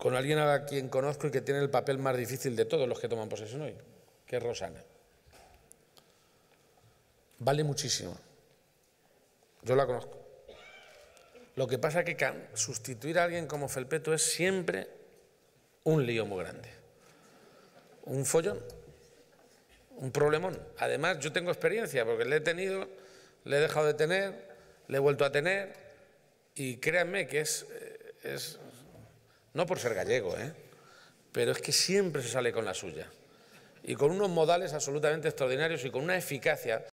con alguien a quien conozco y que tiene el papel más difícil de todos los que toman posesión hoy, que es Rosana. Vale muchísimo. Yo la conozco. Lo que pasa es que sustituir a alguien como Felpeto es siempre un lío muy grande. Un follón. Un problemón. Además, yo tengo experiencia porque le he tenido, le he dejado de tener, le he vuelto a tener y créanme que es, eh, es no por ser gallego, ¿eh? pero es que siempre se sale con la suya. Y con unos modales absolutamente extraordinarios y con una eficacia